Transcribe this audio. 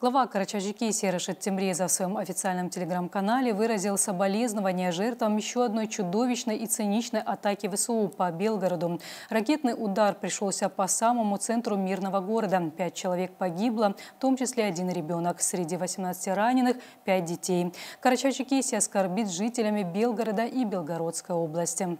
Глава Карачаджикесии Серышет Тимреза в своем официальном телеграм-канале выразил соболезнования жертвам еще одной чудовищной и циничной атаки ВСУ по Белгороду. Ракетный удар пришелся по самому центру мирного города. Пять человек погибло, в том числе один ребенок. Среди 18 раненых – пять детей. Карачаджикесия оскорбит жителями Белгорода и Белгородской области.